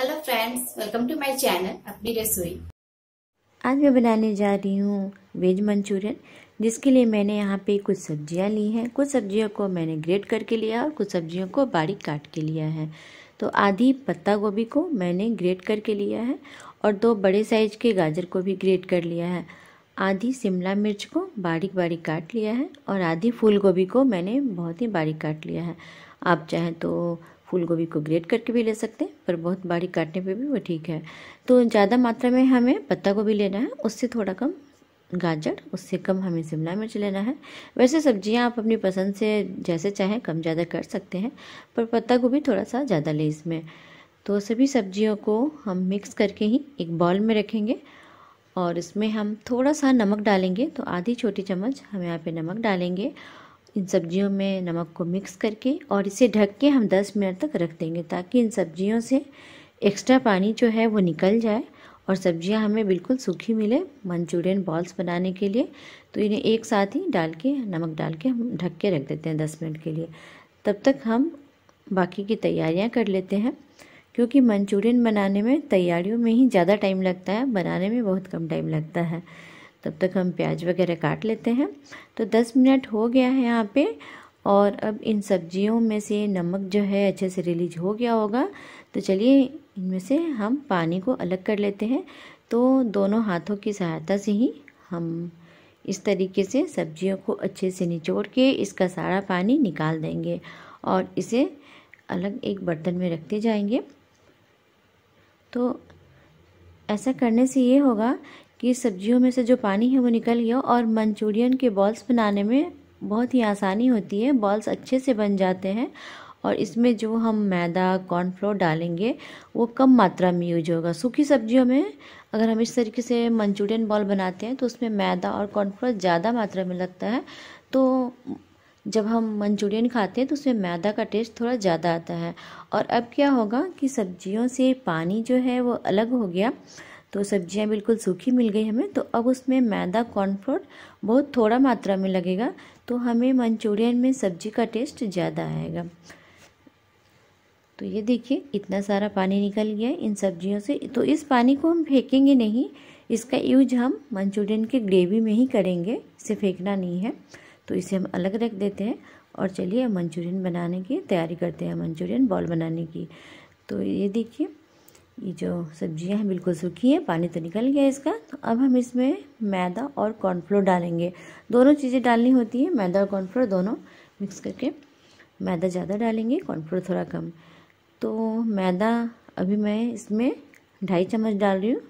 hello friends welcome to my channel अपनी रसोई आज मैं बनाने जा रही हूँ वेज मंचूरियन जिसके लिए मैंने यहाँ पे कुछ सब्जियाँ ली हैं कुछ सब्जियों को मैंने ग्रेट करके लिया और कुछ सब्जियों को बारीक काट के लिया है तो आधी पत्ता गोभी को मैंने ग्रेट करके लिया है और दो बड़े साइज के गाजर को भी ग्रेट कर लिया है आधी शिमला मिर्च को बारीक बारीक काट लिया है और आधी फूल गोभी को मैंने बहुत ही बारीक काट लिया है आप चाहें तो फूल गोभी को ग्रेट करके भी ले सकते हैं पर बहुत बारीक काटने पे भी वो ठीक है तो ज़्यादा मात्रा में हमें पत्ता गोभी लेना है उससे थोड़ा कम गाजर उससे कम हमें शिमला मिर्च लेना है वैसे सब्जियां आप अपनी पसंद से जैसे चाहें कम ज़्यादा कर सकते हैं पर पत्ता गोभी थोड़ा सा ज़्यादा ले इसमें तो सभी सब्जियों को हम मिक्स करके ही एक बॉल में रखेंगे और इसमें हम थोड़ा सा नमक डालेंगे तो आधी छोटी चम्मच हम यहाँ पे नमक डालेंगे इन सब्जियों में नमक को मिक्स करके और इसे ढक के हम 10 मिनट तक रख देंगे ताकि इन सब्जियों से एक्स्ट्रा पानी जो है वो निकल जाए और सब्जियां हमें बिल्कुल सूखी मिले मंचूरियन बॉल्स बनाने के लिए तो इन्हें एक साथ ही डाल के नमक डाल के हम ढक के रख देते हैं दस मिनट के लिए तब तक हम बाकी की तैयारियाँ कर लेते हैं क्योंकि मंचूरियन बनाने में तैयारियों में ही ज़्यादा टाइम लगता है बनाने में बहुत कम टाइम लगता है तब तक हम प्याज वगैरह काट लेते हैं तो 10 मिनट हो गया है यहाँ पे और अब इन सब्जियों में से नमक जो है अच्छे से रिलीज हो गया होगा तो चलिए इनमें से हम पानी को अलग कर लेते हैं तो दोनों हाथों की सहायता से ही हम इस तरीके से सब्जियों को अच्छे से निचोड़ के इसका सारा पानी निकाल देंगे और इसे अलग एक बर्तन में रखते जाएंगे तो ऐसा करने से ये होगा कि सब्जियों में से जो पानी है वो निकल गया और मंचूरियन के बॉल्स बनाने में बहुत ही आसानी होती है बॉल्स अच्छे से बन जाते हैं और इसमें जो हम मैदा कॉर्नफ्लोर डालेंगे वो कम मात्रा में यूज होगा सूखी सब्जियों में अगर हम इस तरीके से मंचूरियन बॉल बनाते हैं तो उसमें मैदा और कॉर्नफ्लोर ज़्यादा मात्रा में लगता है तो जब हम मंचूरियन खाते हैं तो उसमें मैदा का टेस्ट थोड़ा ज़्यादा आता है और अब क्या होगा कि सब्जियों से पानी जो है वो अलग हो गया तो सब्जियां बिल्कुल सूखी मिल गई हमें तो अब उसमें मैदा कॉर्नफ्लोर बहुत थोड़ा मात्रा में लगेगा तो हमें मंचूरियन में सब्जी का टेस्ट ज़्यादा आएगा तो ये देखिए इतना सारा पानी निकल गया इन सब्जियों से तो इस पानी को हम फेंकेंगे नहीं इसका यूज हम मंचूरियन के ग्रेवी में ही करेंगे इसे फेंकना नहीं है तो इसे हम अलग रख देते हैं और चलिए अब मंचूरियन बनाने की तैयारी करते हैं मंचूरियन बॉल बनाने की तो ये देखिए ये जो सब्जियां हैं बिल्कुल सूखी हैं पानी तो निकल गया इसका तो अब हम इसमें मैदा और कॉर्नफ्लोर डालेंगे दोनों चीज़ें डालनी होती है मैदा और कॉर्नफ्लोर दोनों मिक्स करके मैदा ज़्यादा डालेंगे कॉर्नफ्लोर थोड़ा कम तो मैदा अभी मैं इसमें ढाई चम्मच डाल रही हूँ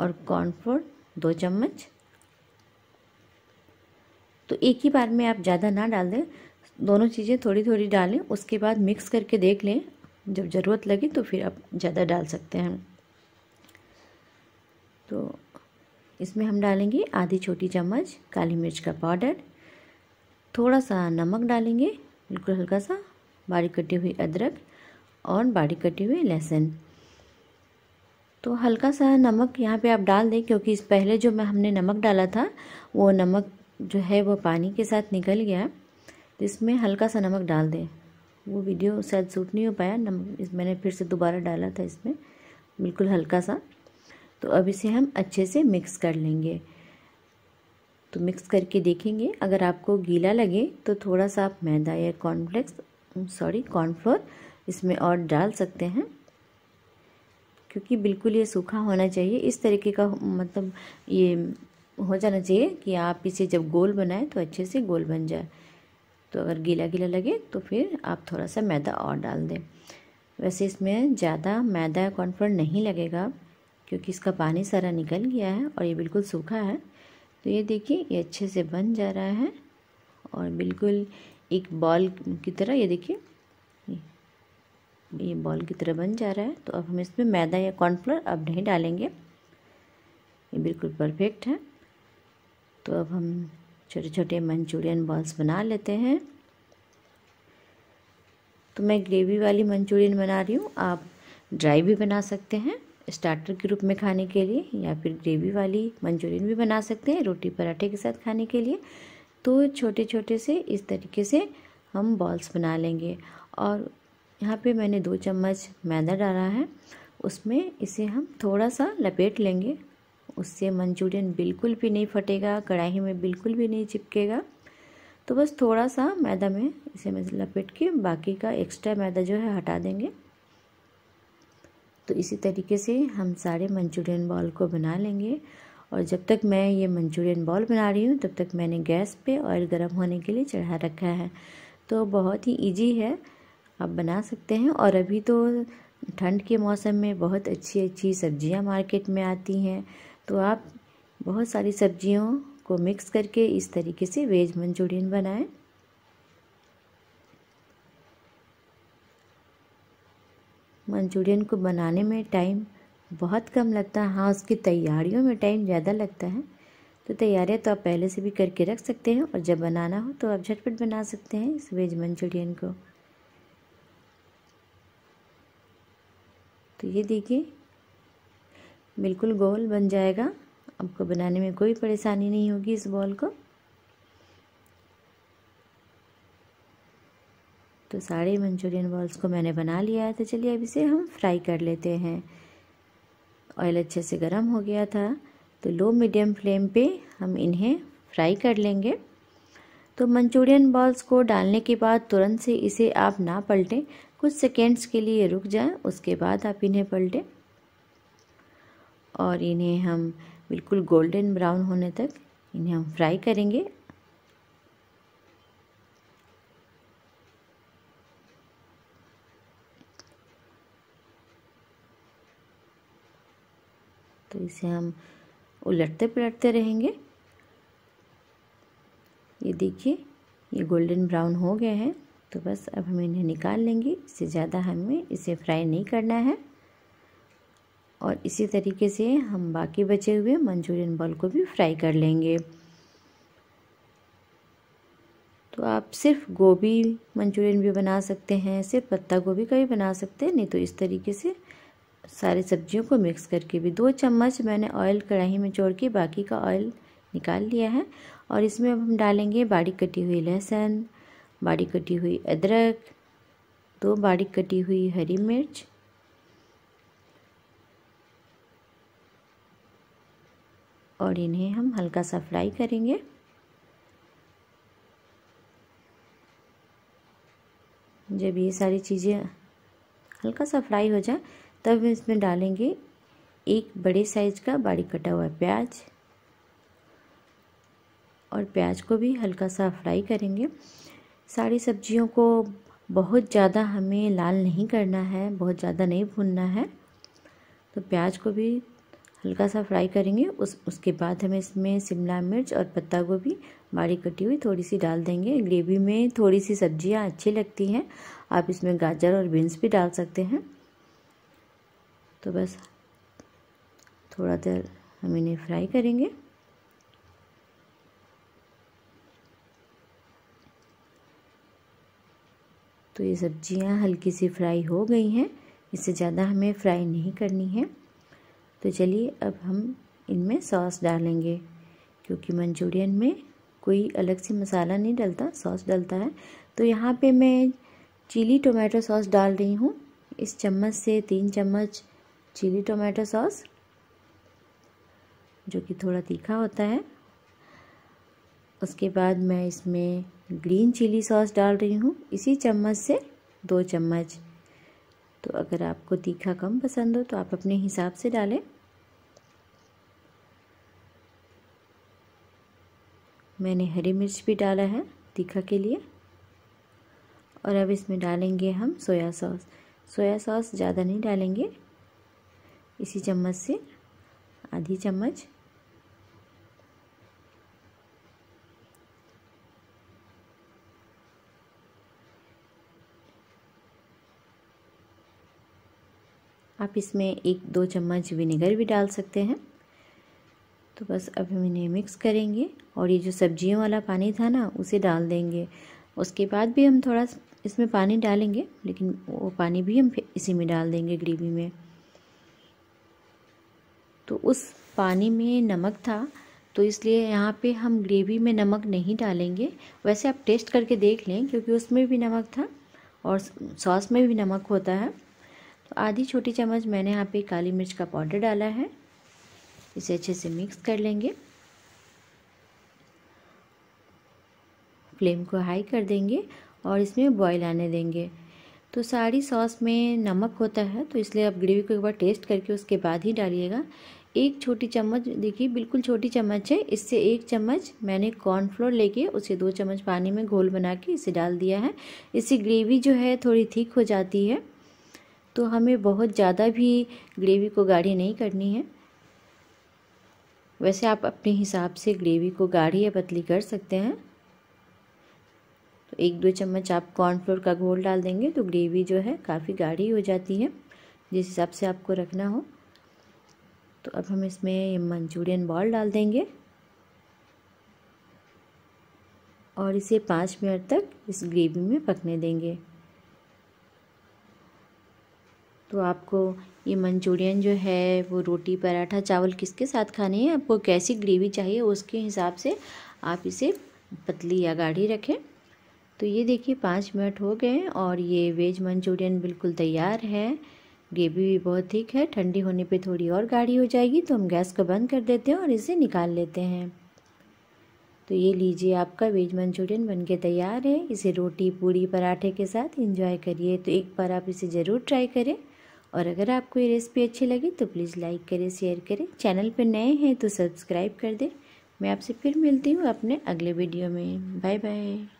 और कॉर्नफ्लोर दो चम्मच तो एक ही बार में आप ज़्यादा ना डाल दें दोनों चीज़ें थोड़ी थोड़ी डालें उसके बाद मिक्स करके देख लें जब ज़रूरत लगी तो फिर आप ज़्यादा डाल सकते हैं तो इसमें हम डालेंगे आधी छोटी चम्मच काली मिर्च का पाउडर थोड़ा सा नमक डालेंगे बिल्कुल हल्का सा बारीक कटी हुई अदरक और बारीक कटी हुई लहसुन तो हल्का सा नमक यहाँ पे आप डाल दें क्योंकि इस पहले जो मैं हमने नमक डाला था वो नमक जो है वो पानी के साथ निकल गया तो इसमें हल्का सा नमक डाल दें वो वीडियो शायद सूट नहीं हो पाया इस मैंने फिर से दोबारा डाला था इसमें बिल्कुल हल्का सा तो अब इसे हम अच्छे से मिक्स कर लेंगे तो मिक्स करके देखेंगे अगर आपको गीला लगे तो थोड़ा सा आप मैदा या कॉर्नफ्लेक्स सॉरी कॉर्नफ्लोर इसमें और डाल सकते हैं क्योंकि बिल्कुल ये सूखा होना चाहिए इस तरीके का मतलब ये हो जाना चाहिए कि आप इसे जब गोल बनाएं तो अच्छे से गोल बन जाए तो अगर गीला गीला लगे तो फिर आप थोड़ा सा मैदा और डाल दें वैसे इसमें ज़्यादा मैदा कॉर्नफ्लोर नहीं लगेगा क्योंकि इसका पानी सारा निकल गया है और ये बिल्कुल सूखा है तो ये देखिए ये अच्छे से बन जा रहा है और बिल्कुल एक बॉल की तरह ये देखिए ये बॉल की तरह बन जा रहा है तो अब हम इसमें मैदा या कॉर्नफ्लोर अब नहीं डालेंगे ये बिल्कुल परफेक्ट है तो अब हम छोटे छोटे मंचूरियन बॉल्स बना लेते हैं तो मैं ग्रेवी वाली मंचूरियन बना रही हूँ आप ड्राई भी बना सकते हैं स्टार्टर के रूप में खाने के लिए या फिर ग्रेवी वाली मंचूरियन भी बना सकते हैं रोटी पराठे के साथ खाने के लिए तो छोटे छोटे से इस तरीके से हम बॉल्स बना लेंगे और यहाँ पे मैंने दो चम्मच मैदा डाला है उसमें इसे हम थोड़ा सा लपेट लेंगे उससे मंचूरियन बिल्कुल भी नहीं फटेगा कढ़ाई में बिल्कुल भी नहीं चिपकेगा तो बस थोड़ा सा मैदा में इसे मैं लपेट के बाकी का एक्स्ट्रा मैदा जो है हटा देंगे तो इसी तरीके से हम सारे मंचूरियन बॉल को बना लेंगे और जब तक मैं ये मंचूरियन बॉल बना रही हूँ तब तक मैंने गैस पे ऑयल गर्म होने के लिए चढ़ा रखा है तो बहुत ही इजी है आप बना सकते हैं और अभी तो ठंड के मौसम में बहुत अच्छी अच्छी सब्ज़ियाँ मार्केट में आती हैं तो आप बहुत सारी सब्जियों को मिक्स करके इस तरीके से वेज मंचूरियन बनाएं मंचूरियन को बनाने में टाइम बहुत कम लगता है हाँ उसकी तैयारियों में टाइम ज़्यादा लगता है तो तैयारियाँ तो आप पहले से भी करके रख सकते हैं और जब बनाना हो तो आप झटपट बना सकते हैं इस वेज मंचूरियन को तो ये देखिए बिल्कुल गोल बन जाएगा आपको बनाने में कोई परेशानी नहीं होगी इस बॉल को तो सारे मंचूरियन बॉल्स को मैंने बना लिया है तो चलिए अब इसे हम फ्राई कर लेते हैं ऑयल अच्छे से गर्म हो गया था तो लो मीडियम फ्लेम पे हम इन्हें फ्राई कर लेंगे तो मंचूरियन बॉल्स को डालने के बाद तुरंत से इसे आप ना पलटें कुछ सेकेंड्स के लिए रुक जाएँ उसके बाद आप इन्हें पलटें और इन्हें हम बिल्कुल गोल्डन ब्राउन होने तक इन्हें हम फ्राई करेंगे तो इसे हम उलटते पलटते रहेंगे ये देखिए ये गोल्डन ब्राउन हो गए हैं तो बस अब हम इन्हें निकाल लेंगे इससे ज़्यादा हमें इसे फ्राई नहीं करना है और इसी तरीके से हम बाकी बचे हुए मंचूरियन बॉल को भी फ्राई कर लेंगे तो आप सिर्फ गोभी मंचूरियन भी बना सकते हैं सिर्फ पत्ता गोभी का भी बना सकते हैं नहीं तो इस तरीके से सारी सब्जियों को मिक्स करके भी दो चम्मच मैंने ऑयल कढ़ाई में छोड़ के बाकी का ऑयल निकाल लिया है और इसमें अब हम डालेंगे बारीक कटी हुई लहसुन बारीक कटी हुई अदरक दो बारीक कटी हुई हरी मिर्च और इन्हें हम हल्का सा फ्राई करेंगे जब ये सारी चीज़ें हल्का सा फ्राई हो जाए तब इसमें डालेंगे एक बड़े साइज का बारीक कटा हुआ प्याज और प्याज को भी हल्का सा फ्राई करेंगे सारी सब्जियों को बहुत ज़्यादा हमें लाल नहीं करना है बहुत ज़्यादा नहीं भूनना है तो प्याज को भी हल्का सा फ्राई करेंगे उस उसके बाद हम इसमें शिमला मिर्च और पत्ता गोभी बारीक कटी हुई थोड़ी सी डाल देंगे ग्रेवी में थोड़ी सी सब्जियां अच्छी लगती हैं आप इसमें गाजर और बीन्स भी डाल सकते हैं तो बस थोड़ा देर हम इन्हें फ्राई करेंगे तो ये सब्जियां हल्की सी फ्राई हो गई हैं इससे ज़्यादा हमें फ्राई नहीं करनी है तो चलिए अब हम इनमें सॉस डालेंगे क्योंकि मंचूरियन में कोई अलग से मसाला नहीं डलता सॉस डलता है तो यहाँ पे मैं चिली टोमेटो सॉस डाल रही हूँ इस चम्मच से तीन चम्मच चिली टोमेटो सॉस जो कि थोड़ा तीखा होता है उसके बाद मैं इसमें ग्रीन चिली सॉस डाल रही हूँ इसी चम्मच से दो चम्मच तो अगर आपको तीखा कम पसंद हो तो आप अपने हिसाब से डालें मैंने हरी मिर्च भी डाला है तीखा के लिए और अब इसमें डालेंगे हम सोया सॉस सोया सॉस ज़्यादा नहीं डालेंगे इसी चम्मच से आधी चम्मच आप इसमें एक दो चम्मच विनेगर भी डाल सकते हैं तो बस अब हम इन्हें मिक्स करेंगे और ये जो सब्जियों वाला पानी था ना उसे डाल देंगे उसके बाद भी हम थोड़ा इसमें पानी डालेंगे लेकिन वो पानी भी हम इसी में डाल देंगे ग्रेवी में तो उस पानी में नमक था तो इसलिए यहाँ पे हम ग्रेवी में नमक नहीं डालेंगे वैसे आप टेस्ट करके देख लें क्योंकि उसमें भी नमक था और सॉस में भी नमक होता है तो आधी छोटी चम्मच मैंने यहाँ पे काली मिर्च का पाउडर डाला है इसे अच्छे से मिक्स कर लेंगे फ्लेम को हाई कर देंगे और इसमें बॉईल आने देंगे तो सारी सॉस में नमक होता है तो इसलिए आप ग्रेवी को एक बार टेस्ट करके उसके बाद ही डालिएगा एक छोटी चम्मच देखिए बिल्कुल छोटी चम्मच है इससे एक चम्मच मैंने कॉर्नफ्लोर लेके उसे दो चम्मच पानी में घोल बना के इसे डाल दिया है इससे ग्रेवी जो है थोड़ी थिक हो जाती है तो हमें बहुत ज़्यादा भी ग्रेवी को गाढ़ी नहीं करनी है वैसे आप अपने हिसाब से ग्रेवी को गाढ़ी या पतली कर सकते हैं तो एक दो चम्मच आप कॉर्नफ्लोर का घोल डाल देंगे तो ग्रेवी जो है काफ़ी गाढ़ी हो जाती है जिस हिसाब से आपको रखना हो तो अब हम इसमें मंचूरियन बॉल डाल देंगे और इसे पाँच मिनट तक इस ग्रेवी में पकने देंगे तो आपको ये मंचूरियन जो है वो रोटी पराठा चावल किसके साथ खाने हैं आपको कैसी ग्रेवी चाहिए उसके हिसाब से आप इसे पतली या गाढ़ी रखें तो ये देखिए पाँच मिनट हो गए और ये वेज मंचूरियन बिल्कुल तैयार है ग्रेवी भी बहुत ठीक है ठंडी होने पे थोड़ी और गाढ़ी हो जाएगी तो हम गैस को बंद कर देते हैं और इसे निकाल लेते हैं तो ये लीजिए आपका वेज मंचूरियन बनके तैयार है इसे रोटी पूरी पराठे के साथ इंजॉय करिए तो एक बार आप इसे ज़रूर ट्राई करें और अगर आपको ये रेसिपी अच्छी लगी तो प्लीज़ लाइक करें शेयर करें चैनल पर नए हैं तो सब्सक्राइब कर दें मैं आपसे फिर मिलती हूँ अपने अगले वीडियो में बाय बाय